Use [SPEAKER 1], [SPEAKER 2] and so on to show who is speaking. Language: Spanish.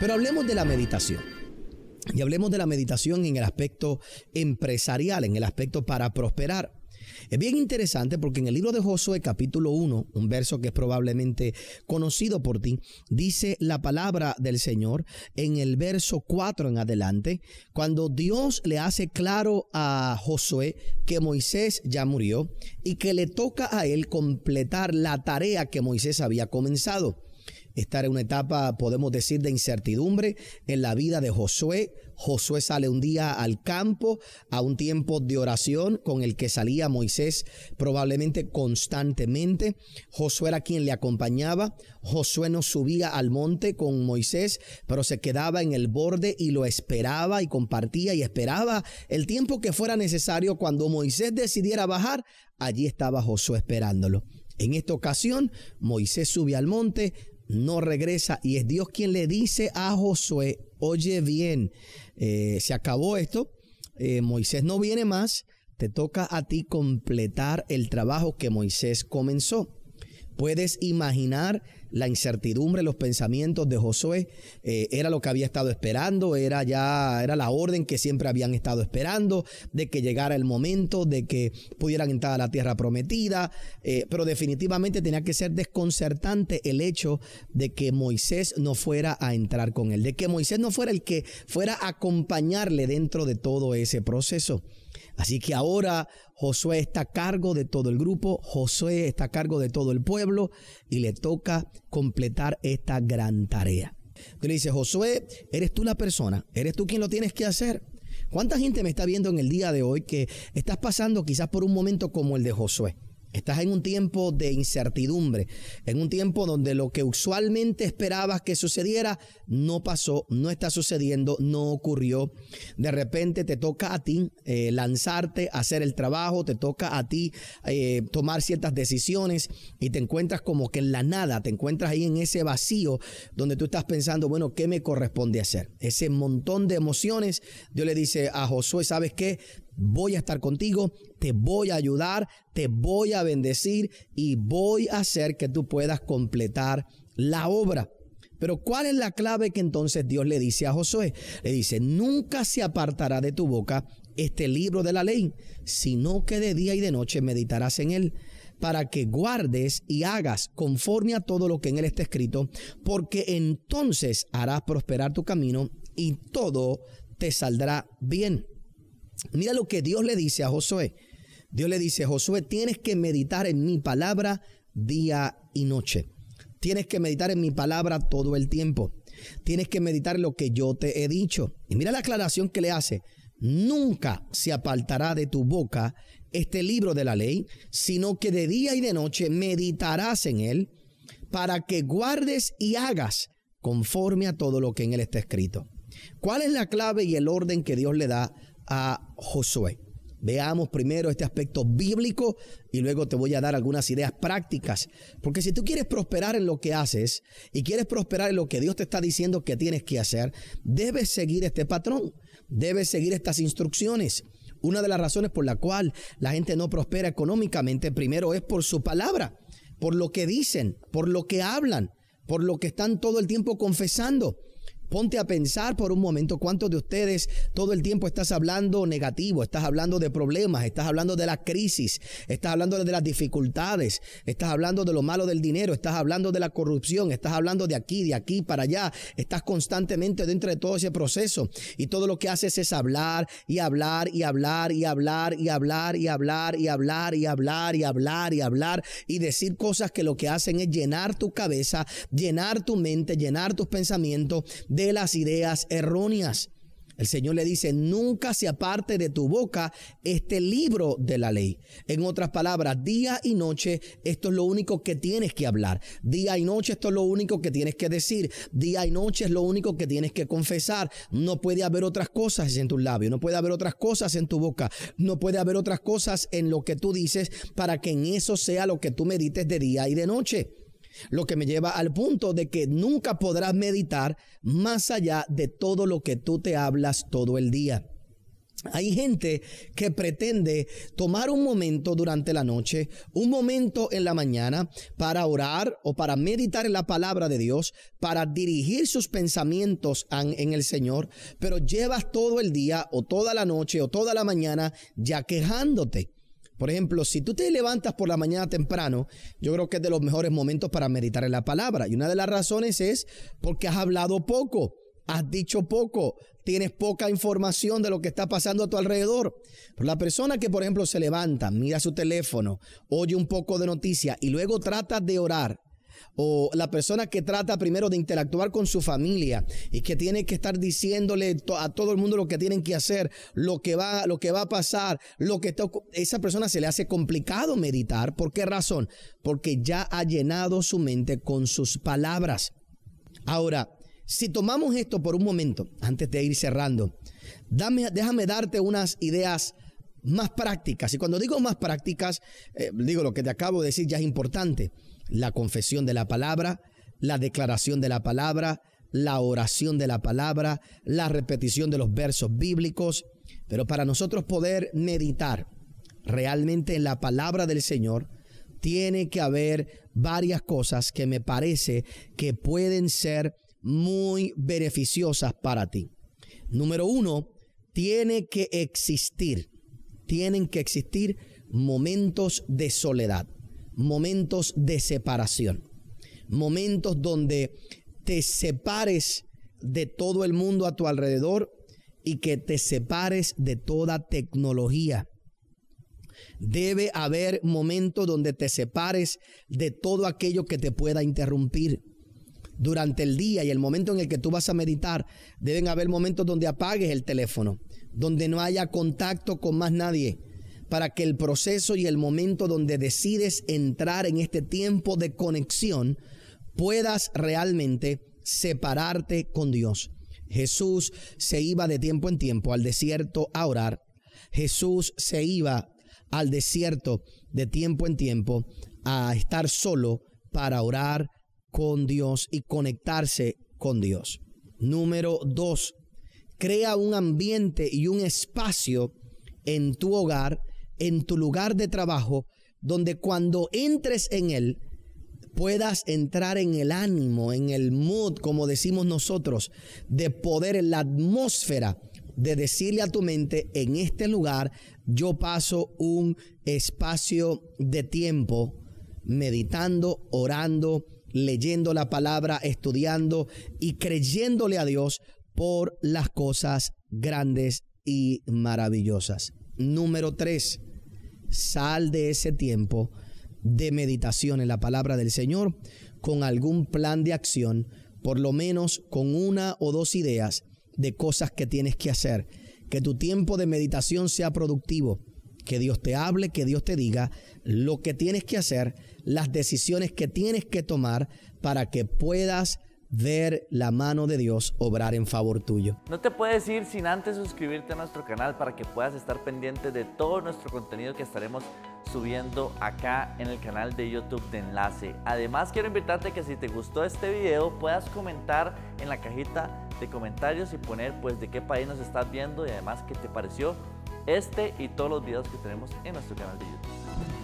[SPEAKER 1] Pero hablemos de la meditación. Y hablemos de la meditación en el aspecto empresarial, en el aspecto para prosperar. Es bien interesante porque en el libro de Josué capítulo 1, un verso que es probablemente conocido por ti, dice la palabra del Señor en el verso 4 en adelante, cuando Dios le hace claro a Josué que Moisés ya murió y que le toca a él completar la tarea que Moisés había comenzado estar en una etapa, podemos decir, de incertidumbre en la vida de Josué. Josué sale un día al campo, a un tiempo de oración con el que salía Moisés probablemente constantemente. Josué era quien le acompañaba. Josué no subía al monte con Moisés, pero se quedaba en el borde y lo esperaba y compartía y esperaba el tiempo que fuera necesario cuando Moisés decidiera bajar. Allí estaba Josué esperándolo. En esta ocasión, Moisés sube al monte, no regresa y es Dios quien le dice a Josué, oye bien, eh, se acabó esto, eh, Moisés no viene más, te toca a ti completar el trabajo que Moisés comenzó. Puedes imaginar la incertidumbre, los pensamientos de Josué. Eh, era lo que había estado esperando, era ya, era la orden que siempre habían estado esperando, de que llegara el momento, de que pudieran entrar a la tierra prometida. Eh, pero definitivamente tenía que ser desconcertante el hecho de que Moisés no fuera a entrar con él, de que Moisés no fuera el que fuera a acompañarle dentro de todo ese proceso. Así que ahora Josué está a cargo de todo el grupo, Josué está a cargo de todo el pueblo y le toca completar esta gran tarea. Tú le dice, Josué, eres tú la persona, eres tú quien lo tienes que hacer. ¿Cuánta gente me está viendo en el día de hoy que estás pasando quizás por un momento como el de Josué? Estás en un tiempo de incertidumbre, en un tiempo donde lo que usualmente esperabas que sucediera no pasó, no está sucediendo, no ocurrió. De repente te toca a ti eh, lanzarte, hacer el trabajo, te toca a ti eh, tomar ciertas decisiones y te encuentras como que en la nada, te encuentras ahí en ese vacío donde tú estás pensando, bueno, ¿qué me corresponde hacer? Ese montón de emociones, Dios le dice a Josué, ¿sabes qué? voy a estar contigo, te voy a ayudar, te voy a bendecir y voy a hacer que tú puedas completar la obra. Pero ¿cuál es la clave que entonces Dios le dice a Josué? Le dice, nunca se apartará de tu boca este libro de la ley, sino que de día y de noche meditarás en él, para que guardes y hagas conforme a todo lo que en él está escrito, porque entonces harás prosperar tu camino y todo te saldrá bien. Mira lo que Dios le dice a Josué. Dios le dice, Josué, tienes que meditar en mi palabra día y noche. Tienes que meditar en mi palabra todo el tiempo. Tienes que meditar lo que yo te he dicho. Y mira la aclaración que le hace. Nunca se apartará de tu boca este libro de la ley, sino que de día y de noche meditarás en él para que guardes y hagas conforme a todo lo que en él está escrito. ¿Cuál es la clave y el orden que Dios le da a Josué. Veamos primero este aspecto bíblico y luego te voy a dar algunas ideas prácticas. Porque si tú quieres prosperar en lo que haces y quieres prosperar en lo que Dios te está diciendo que tienes que hacer, debes seguir este patrón, debes seguir estas instrucciones. Una de las razones por la cual la gente no prospera económicamente primero es por su palabra, por lo que dicen, por lo que hablan, por lo que están todo el tiempo confesando. Ponte a pensar por un momento cuántos de ustedes todo el tiempo estás hablando negativo, estás hablando de problemas, estás hablando de la crisis, estás hablando de las dificultades, estás hablando de lo malo del dinero, estás hablando de la corrupción, estás hablando de aquí, de aquí para allá, estás constantemente dentro de todo ese proceso y todo lo que haces es hablar y hablar y hablar y hablar y hablar y hablar y hablar y hablar y hablar y hablar y decir cosas que lo que hacen es llenar tu cabeza, llenar tu mente, llenar tus pensamientos las ideas erróneas. El Señor le dice, nunca se aparte de tu boca este libro de la ley. En otras palabras, día y noche, esto es lo único que tienes que hablar. Día y noche, esto es lo único que tienes que decir. Día y noche es lo único que tienes que confesar. No puede haber otras cosas en tus labios, no puede haber otras cosas en tu boca, no puede haber otras cosas en lo que tú dices para que en eso sea lo que tú medites de día y de noche. Lo que me lleva al punto de que nunca podrás meditar más allá de todo lo que tú te hablas todo el día. Hay gente que pretende tomar un momento durante la noche, un momento en la mañana para orar o para meditar en la palabra de Dios, para dirigir sus pensamientos en el Señor, pero llevas todo el día o toda la noche o toda la mañana ya quejándote. Por ejemplo, si tú te levantas por la mañana temprano, yo creo que es de los mejores momentos para meditar en la palabra. Y una de las razones es porque has hablado poco, has dicho poco, tienes poca información de lo que está pasando a tu alrededor. la persona que, por ejemplo, se levanta, mira su teléfono, oye un poco de noticia y luego trata de orar o la persona que trata primero de interactuar con su familia y que tiene que estar diciéndole a todo el mundo lo que tienen que hacer, lo que va, lo que va a pasar, lo que está, esa persona se le hace complicado meditar. ¿Por qué razón? Porque ya ha llenado su mente con sus palabras. Ahora, si tomamos esto por un momento, antes de ir cerrando, dame, déjame darte unas ideas más prácticas. Y cuando digo más prácticas, eh, digo lo que te acabo de decir ya es importante la confesión de la palabra, la declaración de la palabra, la oración de la palabra, la repetición de los versos bíblicos. Pero para nosotros poder meditar realmente en la palabra del Señor, tiene que haber varias cosas que me parece que pueden ser muy beneficiosas para ti. Número uno, tiene que existir, tienen que existir momentos de soledad momentos de separación, momentos donde te separes de todo el mundo a tu alrededor y que te separes de toda tecnología. Debe haber momentos donde te separes de todo aquello que te pueda interrumpir. Durante el día y el momento en el que tú vas a meditar, deben haber momentos donde apagues el teléfono, donde no haya contacto con más nadie, para que el proceso y el momento donde decides entrar en este tiempo de conexión puedas realmente separarte con Dios. Jesús se iba de tiempo en tiempo al desierto a orar. Jesús se iba al desierto de tiempo en tiempo a estar solo para orar con Dios y conectarse con Dios. Número dos, crea un ambiente y un espacio en tu hogar en tu lugar de trabajo, donde cuando entres en él, puedas entrar en el ánimo, en el mood, como decimos nosotros, de poder, en la atmósfera, de decirle a tu mente, en este lugar yo paso un espacio de tiempo meditando, orando, leyendo la palabra, estudiando y creyéndole a Dios por las cosas grandes y maravillosas. Número tres, sal de ese tiempo de meditación en la palabra del Señor con algún plan de acción, por lo menos con una o dos ideas de cosas que tienes que hacer. Que tu tiempo de meditación sea productivo, que Dios te hable, que Dios te diga lo que tienes que hacer, las decisiones que tienes que tomar para que puedas ver la mano de Dios obrar en favor tuyo. No te puedes ir sin antes suscribirte a nuestro canal para que puedas estar pendiente de todo nuestro contenido que estaremos subiendo acá en el canal de YouTube de Enlace. Además quiero invitarte que si te gustó este video puedas comentar en la cajita de comentarios y poner pues de qué país nos estás viendo y además qué te pareció este y todos los videos que tenemos en nuestro canal de YouTube.